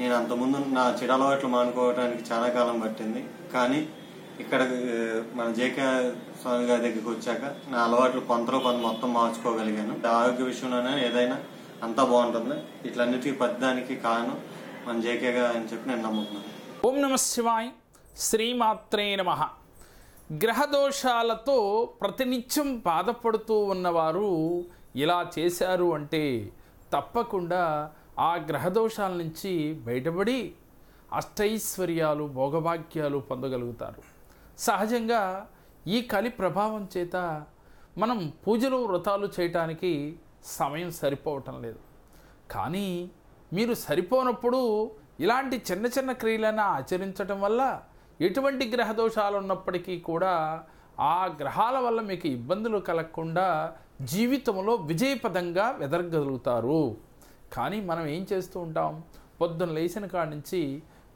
నేను అంతకుముందు నా చెడు అలవాట్లు మానుకోవడానికి చాలా కాలం పట్టింది కానీ ఇక్కడ మన జేకే స్వామి గారి దగ్గరికి వచ్చాక నా అలవాట్లు కొంతలో కొంత మొత్తం మార్చుకోగలిగాను ఆరోగ్య విషయంలోనే ఏదైనా అంతా బాగుంటుంది ఇట్లన్నిటికీ పెద్దానికి కారణం మన గారు అని చెప్పి నేను నమ్ముతున్నాను ఓం నమ శివాయ్ శ్రీమాత్రే నమ గ్రహదోషాలతో ప్రతినిత్యం బాధపడుతూ ఉన్నవారు ఇలా చేశారు అంటే తప్పకుండా ఆ గ్రహదోషాల నుంచి బయటపడి అష్టైశ్వర్యాలు భోగభాగ్యాలు పొందగలుగుతారు సహజంగా ఈ కలి ప్రభావం చేత మనం పూజలు వ్రతాలు చేయటానికి సమయం సరిపోవటం లేదు కానీ మీరు సరిపోనప్పుడు ఇలాంటి చిన్న చిన్న క్రియలను ఆచరించటం వల్ల ఎటువంటి గ్రహదోషాలు ఉన్నప్పటికీ కూడా ఆ గ్రహాల వల్ల మీకు ఇబ్బందులు కలగకుండా జీవితంలో విజయపదంగా వెదరగలుగుతారు కానీ మనం ఏం చేస్తూ ఉంటాం పొద్దున్న లేచిన కాడ నుంచి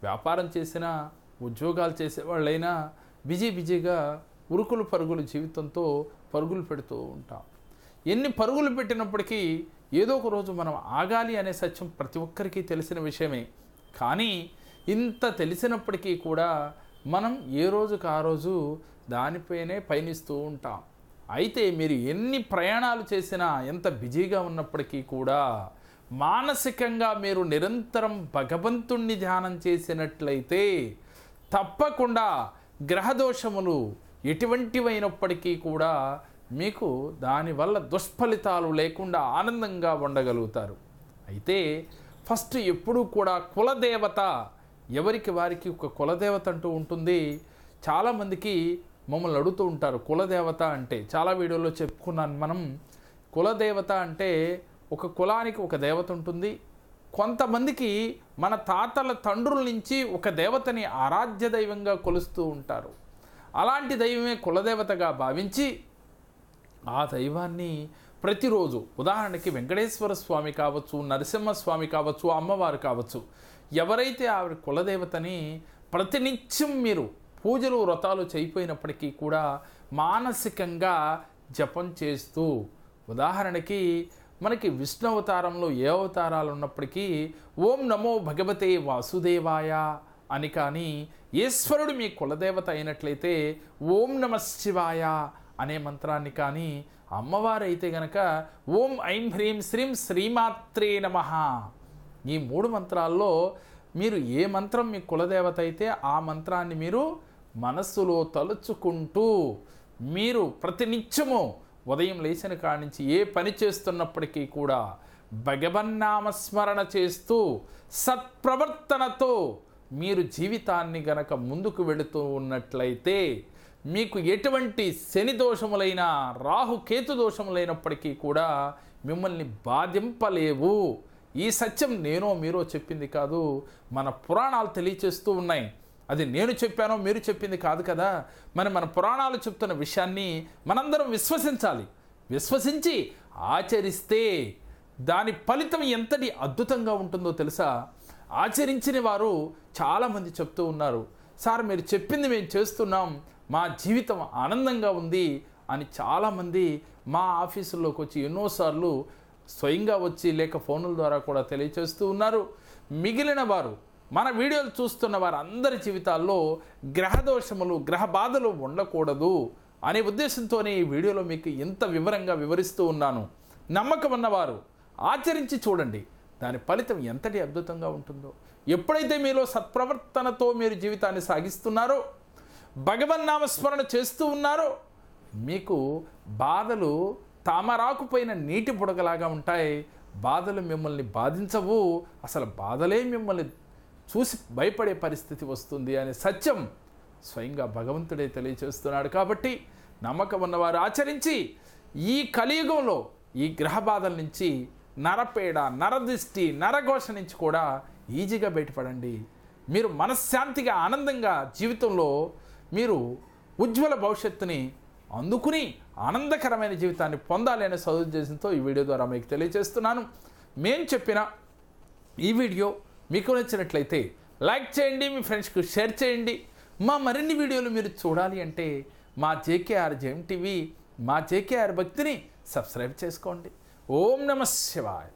వ్యాపారం చేసినా ఉద్యోగాలు చేసేవాళ్ళైనా బిజీ బిజీగా ఉరుకులు పరుగులు జీవితంతో పరుగులు పెడుతూ ఉంటాం ఎన్ని పరుగులు పెట్టినప్పటికీ ఏదో ఒక రోజు మనం ఆగాలి అనే సత్యం ప్రతి ఒక్కరికి తెలిసిన విషయమే కానీ ఇంత తెలిసినప్పటికీ కూడా మనం ఏ రోజుకు ఆ రోజు దానిపైనే పయనిస్తూ ఉంటాం అయితే మీరు ఎన్ని ప్రయాణాలు చేసినా ఎంత బిజీగా ఉన్నప్పటికీ కూడా మానసికంగా మీరు నిరంతరం భగవంతుణ్ణి ధ్యానం చేసినట్లయితే తప్పకుండా గ్రహదోషములు ఎటువంటివైనప్పటికీ కూడా మీకు దానివల్ల దుష్ఫలితాలు లేకుండా ఆనందంగా ఉండగలుగుతారు అయితే ఫస్ట్ ఎప్పుడూ కూడా కులదేవత ఎవరికి వారికి ఒక కులదేవత అంటూ ఉంటుంది చాలామందికి మమ్మల్ని అడుగుతూ ఉంటారు కులదేవత అంటే చాలా వీడియోలో చెప్పుకున్నాను మనం కులదేవత అంటే ఒక కులానికి ఒక దేవత ఉంటుంది కొంతమందికి మన తాతల తండ్రుల నుంచి ఒక దేవతని ఆరాధ్య దైవంగా కొలుస్తూ ఉంటారు అలాంటి దైవమే కులదేవతగా భావించి ఆ దైవాన్ని ప్రతిరోజు ఉదాహరణకి వెంకటేశ్వర స్వామి కావచ్చు నరసింహస్వామి కావచ్చు అమ్మవారు కావచ్చు ఎవరైతే ఆవిడ కులదేవతని ప్రతినిత్యం మీరు పూజలు వ్రతాలు చేయిపోయినప్పటికీ కూడా మానసికంగా జపం చేస్తూ ఉదాహరణకి మనకి విష్ణు అవతారంలో ఏ అవతారాలు ఉన్నప్పటికీ ఓం నమో భగవతే వాసుదేవాయ అని కానీ ఈశ్వరుడు మీ కులదేవత అయినట్లయితే ఓం నమ శివాయ అనే మంత్రాన్ని కానీ అమ్మవారు అయితే గనక ఓం ఐం హ్రీం శ్రీం శ్రీమాత్రే నమ ఈ మూడు మంత్రాల్లో మీరు ఏ మంత్రం మీ కులదేవత అయితే ఆ మంత్రాన్ని మీరు మనస్సులో తలుచుకుంటూ మీరు ప్రతినిత్యము ఉదయం లేచిన కాడ నుంచి ఏ పని చేస్తున్నప్పటికీ కూడా భగవన్నామస్మరణ చేస్తూ సత్ప్రవర్తనతో మీరు జీవితాన్ని గనక ముందుకు వెళుతూ ఉన్నట్లయితే మీకు ఎటువంటి శని దోషములైన రాహుకేతు దోషములైనప్పటికీ కూడా మిమ్మల్ని బాధింపలేవు ఈ సత్యం నేనో మీరో చెప్పింది కాదు మన పురాణాలు తెలియచేస్తూ ఉన్నాయి అది నేను చెప్పానో మీరు చెప్పింది కాదు కదా మరి మన పురాణాలు చెప్తున్న విషయాన్ని మనందరం విశ్వసించాలి విశ్వసించి ఆచరిస్తే దాని ఫలితం ఎంతటి అద్భుతంగా ఉంటుందో తెలుసా ఆచరించిన వారు చాలామంది చెప్తూ ఉన్నారు సార్ మీరు చెప్పింది మేము చేస్తున్నాం మా జీవితం ఆనందంగా ఉంది అని చాలామంది మా ఆఫీసుల్లోకి వచ్చి ఎన్నోసార్లు స్వయంగా వచ్చి లేక ఫోనుల ద్వారా కూడా తెలియచేస్తూ ఉన్నారు మిగిలిన వారు మన వీడియోలు చూస్తున్న వారందరి జీవితాల్లో గ్రహదోషములు గ్రహ బాధలు ఉండకూడదు అనే ఉద్దేశంతోనే ఈ వీడియోలో మీకు ఇంత వివరంగా వివరిస్తూ ఉన్నాను నమ్మకం ఉన్నవారు ఆచరించి చూడండి దాని ఫలితం ఎంతటి అద్భుతంగా ఉంటుందో ఎప్పుడైతే మీలో సత్ప్రవర్తనతో మీరు జీవితాన్ని సాగిస్తున్నారో భగవన్నామస్మరణ చేస్తూ ఉన్నారో మీకు బాధలు తామరాకుపోయిన నీటి బుడగలాగా ఉంటాయి బాధలు మిమ్మల్ని బాధించవు అసలు బాధలే మిమ్మల్ని చూసి భయపడే పరిస్థితి వస్తుంది అనే సత్యం స్వయంగా భగవంతుడే తెలియచేస్తున్నాడు కాబట్టి నమ్మకం ఉన్నవారు ఆచరించి ఈ కలియుగంలో ఈ గ్రహ బాధల నుంచి నరపేడ నరదిష్టి నరఘోష నుంచి కూడా ఈజీగా బయటపడండి మీరు మనశ్శాంతిగా ఆనందంగా జీవితంలో మీరు ఉజ్వల భవిష్యత్తుని అందుకుని ఆనందకరమైన జీవితాన్ని పొందాలి అనే సదుద్దేశంతో ఈ వీడియో ద్వారా మీకు తెలియజేస్తున్నాను మేము చెప్పిన ఈ వీడియో మీకు నచ్చినట్లయితే లైక్ చేయండి మీ ఫ్రెండ్స్కి షేర్ చేయండి మా మరిన్ని వీడియోలు మీరు చూడాలి అంటే మా జేకేఆర్ జేఎం టీవీ మా జేకేఆర్ భక్తిని సబ్స్క్రైబ్ చేసుకోండి ఓం నమ శివాయ్